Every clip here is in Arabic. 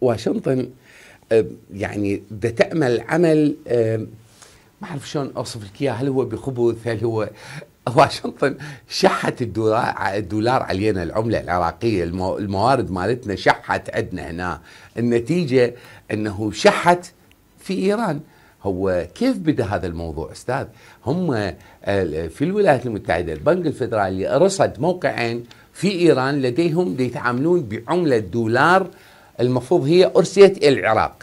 واشنطن آه، يعني بدها تعمل عمل آه، ما اعرف شلون اوصف لك اياه هل هو بخبث هل هو واشنطن شحت الدولار علينا العمله العراقيه الموارد مالتنا شحت عندنا هنا النتيجه انه شحت في ايران هو كيف بدا هذا الموضوع استاذ هم آه، في الولايات المتحده البنك الفدرالي رصد موقعين في ايران لديهم يتعاملون بعمله دولار المفروض هي ارسيت إلى العراق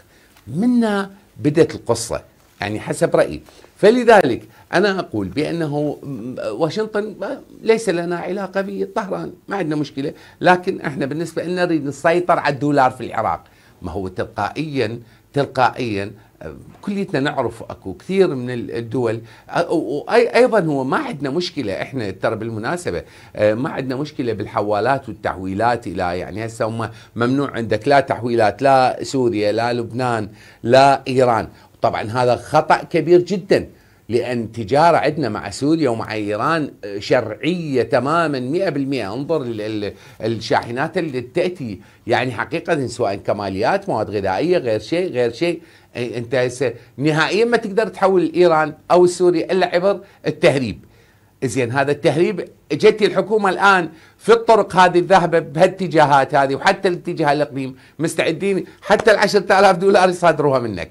منا بدأت القصة يعني حسب رأيي فلذلك أنا أقول بأنه واشنطن ليس لنا علاقة بطهران ما عندنا مشكلة لكن إحنا بالنسبة لنا نريد نسيطر على الدولار في العراق ما هو تلقائيا تلقائيا كليتنا نعرف اكو كثير من الدول وايضا هو ما عندنا مشكله احنا ترى بالمناسبه ما عندنا مشكله بالحوالات والتحويلات الى يعني هسه هم ممنوع عندك لا تحويلات لا سوريا لا لبنان لا ايران طبعا هذا خطا كبير جدا لأن تجارة عندنا مع سوريا ومع إيران آه، شرعية تماما 100% انظر الشاحنات اللي تأتي يعني حقيقة سواء كماليات مواد غذائية غير شيء غير شيء إيه، أنت هسه نهائيا ما تقدر تحول إيران أو سوريا إلا عبر التهريب زين هذا التهريب جت الحكومه الان في الطرق هذه الذهبه بهالاتجاهات هذه وحتى الاتجاه الاقليم مستعدين حتى ال 10000 دولار يصادروها منك.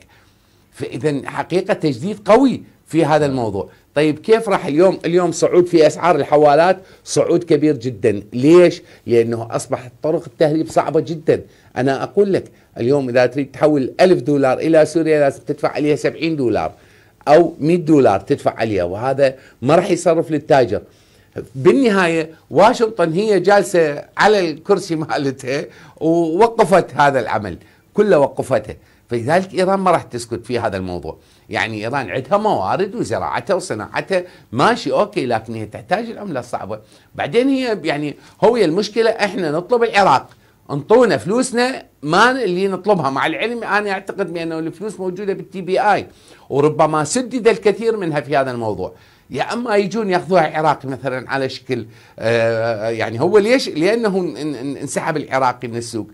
فاذا حقيقه تجديد قوي في هذا الموضوع طيب كيف راح اليوم اليوم صعود في اسعار الحوالات صعود كبير جدا ليش لانه اصبحت طرق التهريب صعبه جدا انا اقول لك اليوم اذا تريد تحول ألف دولار الى سوريا لازم تدفع عليها 70 دولار او 100 دولار تدفع عليها وهذا ما راح يصرف للتاجر بالنهايه واشنطن هي جالسه على الكرسي مالتها ووقفت هذا العمل كله وقفته فلذلك ايران ما راح تسكت في هذا الموضوع، يعني ايران عندها موارد وزراعتها وصناعتها ماشي اوكي لكن هي تحتاج العمله الصعبه، بعدين هي يعني هو المشكله احنا نطلب العراق انطونا فلوسنا ما اللي نطلبها مع العلم انا اعتقد بانه الفلوس موجوده بالتي بي اي وربما سدد الكثير منها في هذا الموضوع يا اما يجون ياخذوها العراق مثلا على شكل آه يعني هو ليش لانه انسحب العراقي من السوق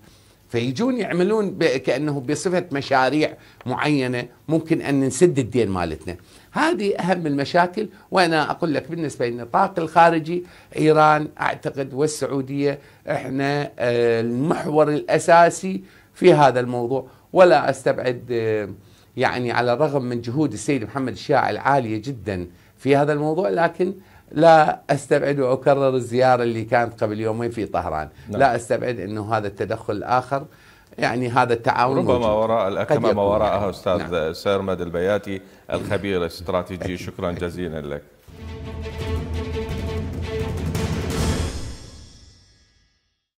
فيجون يعملون كانه بصفه مشاريع معينه ممكن ان نسد الدين مالتنا هذه اهم المشاكل وانا اقول لك بالنسبه للنطاق الخارجي ايران اعتقد والسعوديه احنا آه، المحور الاساسي في هذا الموضوع ولا استبعد آه، يعني على الرغم من جهود السيد محمد الشاع العاليه جدا في هذا الموضوع لكن لا استبعد واكرر الزياره اللي كانت قبل يومين في طهران، نعم. لا استبعد انه هذا التدخل الاخر يعني هذا التعاون ربما موجود. وراء الأكمة ما وراءها استاذ نعم. سيرمد البياتي نعم. الخبير الاستراتيجي شكرا جزيلا لك